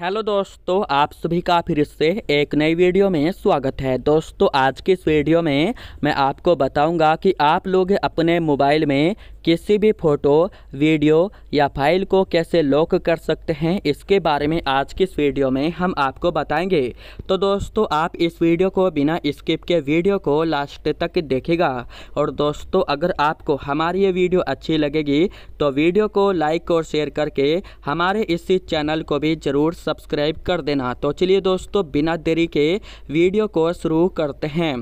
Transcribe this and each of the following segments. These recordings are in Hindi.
हेलो दोस्तों आप सभी का फिर से एक नई वीडियो में स्वागत है दोस्तों आज की इस वीडियो में मैं आपको बताऊंगा कि आप लोग अपने मोबाइल में किसी भी फ़ोटो वीडियो या फाइल को कैसे लॉक कर सकते हैं इसके बारे में आज की इस वीडियो में हम आपको बताएंगे तो दोस्तों आप इस वीडियो को बिना स्किप के वीडियो को लास्ट तक देखेगा और दोस्तों अगर आपको हमारी ये वीडियो अच्छी लगेगी तो वीडियो को लाइक और शेयर करके हमारे इस चैनल को भी ज़रूर सब्सक्राइब कर देना तो चलिए दोस्तों बिना देरी के वीडियो को शुरू करते हैं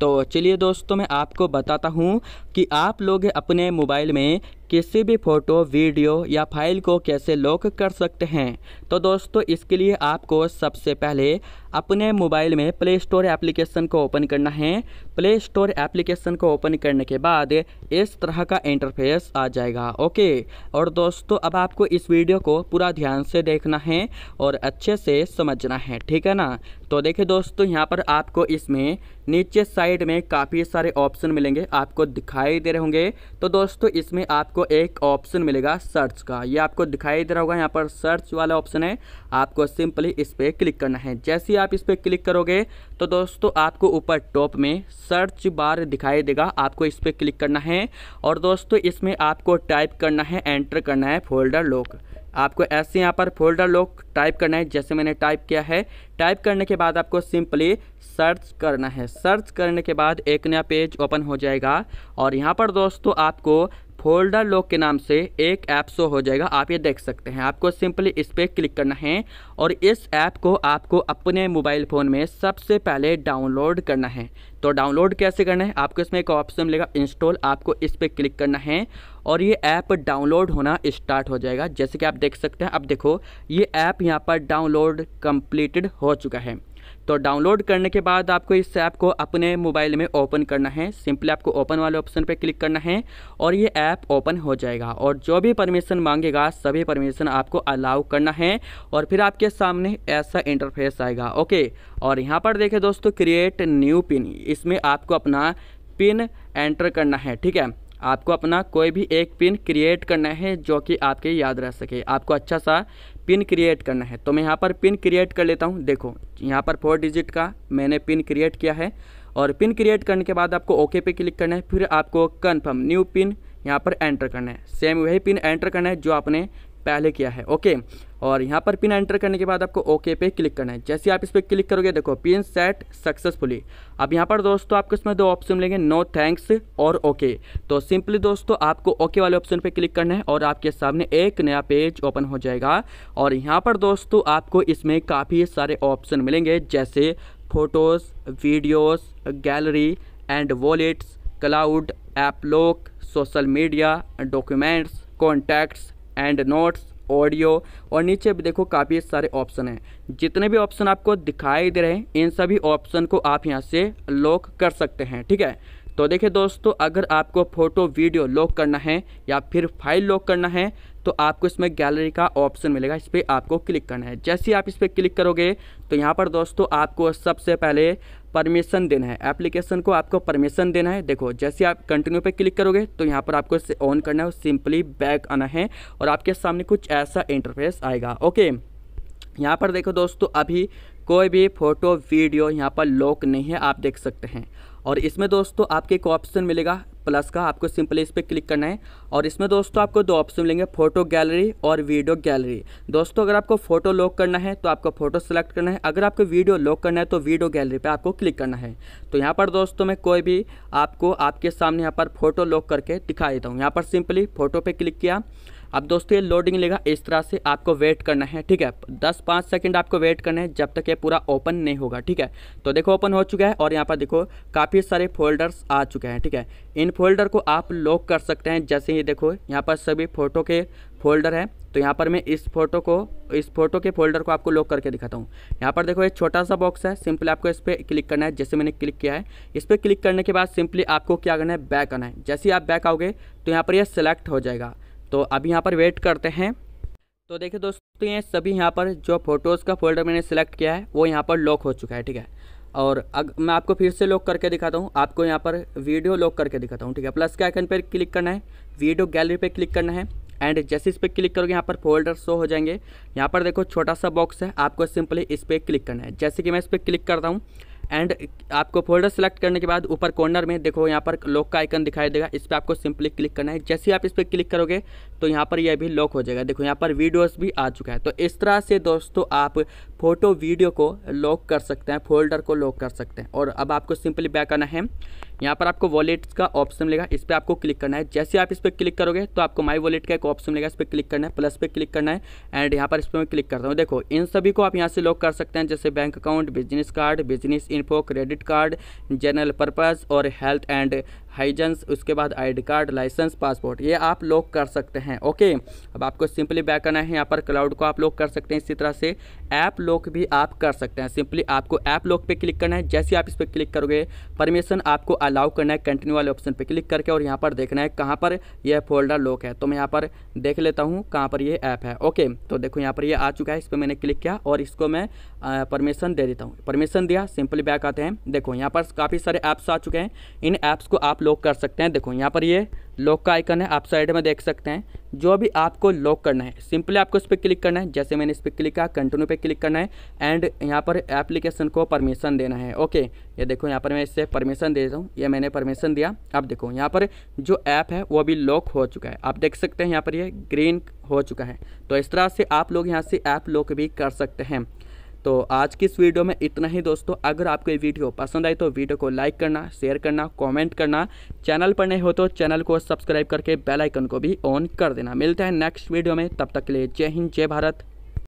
तो चलिए दोस्तों मैं आपको बताता हूँ कि आप लोग अपने मोबाइल में किसी भी फ़ोटो वीडियो या फाइल को कैसे लॉक कर सकते हैं तो दोस्तों इसके लिए आपको सबसे पहले अपने मोबाइल में प्ले स्टोर एप्लीकेशन को ओपन करना है प्ले स्टोर एप्लीकेशन को ओपन करने के बाद इस तरह का इंटरफेस आ जाएगा ओके और दोस्तों अब आपको इस वीडियो को पूरा ध्यान से देखना है और अच्छे से समझना है ठीक है ना तो देखिए दोस्तों यहाँ पर आपको इसमें नीचे साइड में काफ़ी सारे ऑप्शन मिलेंगे आपको दिखाई दे रहे होंगे तो दोस्तों इसमें आपको आपको एक ऑप्शन मिलेगा सर्च का ये आपको दिखाई दे रहा होगा यहाँ पर सर्च वाला ऑप्शन है आपको सिंपली इस पर क्लिक करना है जैसे ही आप इस पर क्लिक करोगे तो दोस्तों आपको ऊपर टॉप में सर्च बार दिखाई देगा आपको इस पर क्लिक करना है और दोस्तों इसमें आपको टाइप करना है एंटर करना है फोल्डर लॉक आपको ऐसे यहाँ पर फोल्डर लॉक टाइप करना है जैसे मैंने टाइप किया है टाइप करने के बाद आपको सिंपली सर्च करना है सर्च करने के बाद एक नया पेज ओपन हो जाएगा और यहाँ पर दोस्तों आपको फोल्डर लॉक के नाम से एक ऐप शो हो जाएगा आप ये देख सकते हैं आपको सिंपली इस पर क्लिक करना है और इस ऐप को आपको अपने मोबाइल फ़ोन में सबसे पहले डाउनलोड करना है तो डाउनलोड कैसे करना है आपको इसमें एक ऑप्शन मिलेगा इंस्टॉल आपको इस पर क्लिक करना है और ये ऐप डाउनलोड होना स्टार्ट हो जाएगा जैसे कि आप देख सकते हैं अब देखो ये ऐप यहाँ पर डाउनलोड कम्प्लीटेड हो चुका है तो डाउनलोड करने के बाद आपको इस ऐप को अपने मोबाइल में ओपन करना है सिंपली आपको ओपन वाले ऑप्शन पर क्लिक करना है और ये ऐप ओपन हो जाएगा और जो भी परमिशन मांगेगा सभी परमिशन आपको अलाउ करना है और फिर आपके सामने ऐसा इंटरफेस आएगा ओके और यहाँ पर देखें दोस्तों क्रिएट न्यू पिन इसमें आपको अपना पिन एंटर करना है ठीक है आपको अपना कोई भी एक पिन क्रिएट करना है जो कि आपके याद रह सके आपको अच्छा सा पिन क्रिएट करना है तो मैं यहाँ पर पिन क्रिएट कर लेता हूँ देखो यहाँ पर फोर डिजिट का मैंने पिन क्रिएट किया है और पिन क्रिएट करने के बाद आपको ओके पे क्लिक करना है फिर आपको कन्फर्म न्यू पिन यहाँ पर एंटर करना है सेम वही पिन एंटर करना है जो आपने पहले किया है ओके और यहाँ पर पिन एंटर करने के बाद आपको ओके पे क्लिक करना है जैसे आप इस पर क्लिक करोगे देखो पिन सेट सक्सेसफुली अब यहाँ पर दोस्तों आपको इसमें दो ऑप्शन मिलेंगे नो थैंक्स और ओके तो सिंपली दोस्तों आपको ओके वाले ऑप्शन पे क्लिक करना है और आपके सामने एक नया पेज ओपन हो जाएगा और यहाँ पर दोस्तों आपको इसमें काफ़ी सारे ऑप्शन मिलेंगे जैसे photos videos gallery and wallets cloud applock social media documents contacts and notes audio और नीचे भी देखो काफ़ी सारे ऑप्शन हैं जितने भी ऑप्शन आपको दिखाई दे रहे हैं इन सभी ऑप्शन को आप यहाँ से लॉक कर सकते हैं ठीक है तो देखिए दोस्तों अगर आपको फ़ोटो वीडियो लॉक करना है या फिर फाइल लॉक करना है तो आपको इसमें गैलरी का ऑप्शन मिलेगा इस पर आपको क्लिक करना है जैसे आप इस पर क्लिक करोगे तो यहाँ पर दोस्तों आपको सबसे पहले परमिशन देना है एप्लीकेशन को आपको परमिशन देना है देखो जैसे आप कंटिन्यू पे क्लिक करोगे तो यहाँ पर आपको इसे ऑन करना है सिंपली बैक आना है और आपके सामने कुछ ऐसा इंटरफेस आएगा ओके यहाँ पर देखो दोस्तों अभी कोई भी फ़ोटो वीडियो यहाँ पर लॉक नहीं है आप देख सकते हैं और इसमें दोस्तों आपके एक ऑप्शन मिलेगा प्लस का आपको सिंपली इस पर क्लिक करना है और इसमें दोस्तों आपको दो ऑप्शन मिलेंगे फोटो गैलरी और वीडियो गैलरी दोस्तों अगर आपको फोटो लॉक करना है तो आपको फोटो सेलेक्ट करना है अगर आपको वीडियो लॉक करना है तो वीडियो गैलरी पर आपको क्लिक करना है तो यहाँ पर दोस्तों मैं कोई भी आपको आपके सामने यहाँ पर फोटो लॉक करके दिखा देता हूँ यहाँ पर सिंपली फोटो पर क्लिक किया अब दोस्तों ये लोडिंग लेगा इस तरह से आपको वेट करना है ठीक है दस पाँच सेकेंड आपको वेट करना है जब तक ये पूरा ओपन नहीं होगा ठीक है तो देखो ओपन हो चुका है और यहाँ पर देखो काफ़ी सारे फोल्डर्स आ चुके हैं ठीक है इन फोल्डर को आप लॉक कर सकते हैं जैसे ही देखो यहाँ पर सभी फ़ोटो के फोल्डर हैं तो यहाँ पर मैं इस फोटो को इस फोटो के फोल्डर को आपको लॉक करके दिखाता हूँ यहाँ पर देखो एक छोटा सा बॉक्स है सिंपली आपको इस पर क्लिक करना है जैसे मैंने क्लिक किया है इस पर क्लिक करने के बाद सिंपली आपको क्या करना है बैक आना है जैसे ही आप बैक आओगे तो यहाँ पर यह सिलेक्ट हो जाएगा तो अब यहाँ पर वेट करते हैं तो देखिए दोस्तों ये सभी यहाँ पर जो फ़ोटोज़ का फोल्डर मैंने सेलेक्ट किया है वो यहाँ पर लॉक हो चुका है ठीक है और अग मैं आपको फिर से लॉक करके दिखाता हूँ आपको यहाँ पर वीडियो लॉक करके दिखाता हूँ ठीक है प्लस के आइकन पर क्लिक करना है वीडियो गैलरी पर क्लिक करना है एंड जैसे इस पर क्लिक करोगे यहाँ पर फोल्डर शो हो जाएंगे यहाँ पर देखो छोटा सा बॉक्स है आपको सिंपली इस पर क्लिक करना है जैसे कि मैं इस पर क्लिक करता हूँ एंड आपको फोल्डर सेलेक्ट करने के बाद ऊपर कॉर्नर में देखो यहाँ पर लॉक का आइकन दिखाई देगा इस पर आपको सिंपली क्लिक करना है जैसे ही आप इस पर क्लिक करोगे तो यहाँ पर यह भी लॉक हो जाएगा देखो यहाँ पर वीडियोस भी आ चुका है तो इस तरह से दोस्तों आप फोटो वीडियो को लॉक कर सकते हैं फोल्डर को लॉक कर सकते हैं और अब आपको सिंपली बैक आना है यहाँ पर आपको वॉलेट का ऑप्शन मिलेगा इस पर आपको क्लिक करना है जैसे आप इस पर क्लिक करोगे तो आपको माई वॉलेट का एक ऑप्शन मिलेगा इस पर क्लिक करना है प्लस पे क्लिक करना है एंड यहाँ पर इस पर मैं क्लिक करता हूँ देखो इन सभी को आप यहाँ से लॉक कर सकते हैं जैसे bank account business card business info credit card general purpose और हेल्थ एंड हाइजेंस उसके बाद आईडी कार्ड लाइसेंस पासपोर्ट ये आप लोग कर सकते हैं ओके अब आपको सिंपली बैक करना है यहाँ पर क्लाउड को आप लोग कर सकते हैं इसी तरह से ऐप लॉक भी आप कर सकते हैं सिंपली आपको ऐप लॉक पे क्लिक करना है जैसे आप इस पर क्लिक करोगे परमिशन आपको अलाउ करना है कंटिन्यू वाले ऑप्शन पर क्लिक करके और यहाँ पर देखना है कहाँ पर यह फोल्डर लॉक है तो मैं यहाँ पर देख लेता हूँ कहाँ पर यह ऐप है ओके तो देखो यहाँ पर यह आ चुका है इस पर मैंने क्लिक किया और इसको मैं परमिशन दे देता हूँ परमिशन दिया सिंपली बैक आते हैं देखो यहाँ पर काफ़ी सारे ऐप्स आ चुके हैं इन ऐप्स को आप लॉक कर सकते हैं देखो यहाँ पर ये लॉक का आइकन है आप साइड में देख सकते हैं जो भी आपको लॉक करना है सिंपली आपको इस पर क्लिक करना है जैसे मैंने इस पर क्लिक किया कंटिन्यू पे क्लिक करना है एंड यहाँ पर एप्लीकेशन को परमिशन देना है ओके ये देखो यहाँ पर मैं इससे परमिशन दे रहा हूँ ये मैंने परमिशन दिया अब देखो यहाँ पर जो ऐप है वो भी लॉक हो चुका है आप देख सकते हैं यहाँ पर ये ग्रीन हो चुका है तो इस तरह से आप लोग यहाँ से ऐप लॉक भी कर सकते हैं तो आज की इस वीडियो में इतना ही दोस्तों अगर आपको ये वीडियो पसंद आई तो वीडियो को लाइक करना शेयर करना कमेंट करना चैनल पर नहीं हो तो चैनल को सब्सक्राइब करके बेल आइकन को भी ऑन कर देना मिलते हैं नेक्स्ट वीडियो में तब तक के लिए जय हिंद जय भारत